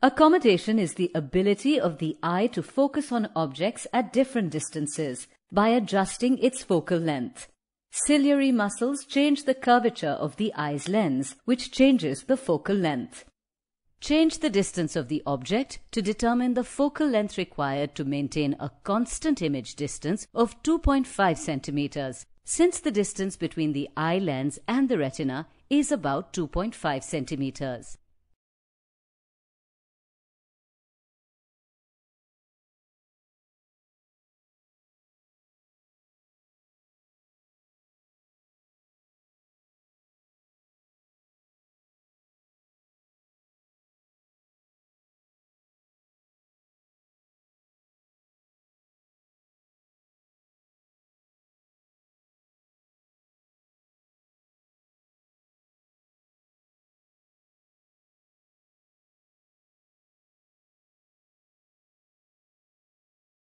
Accommodation is the ability of the eye to focus on objects at different distances by adjusting its focal length. Ciliary muscles change the curvature of the eye's lens, which changes the focal length. Change the distance of the object to determine the focal length required to maintain a constant image distance of 2.5 centimeters, since the distance between the eye lens and the retina is about 2.5 centimeters.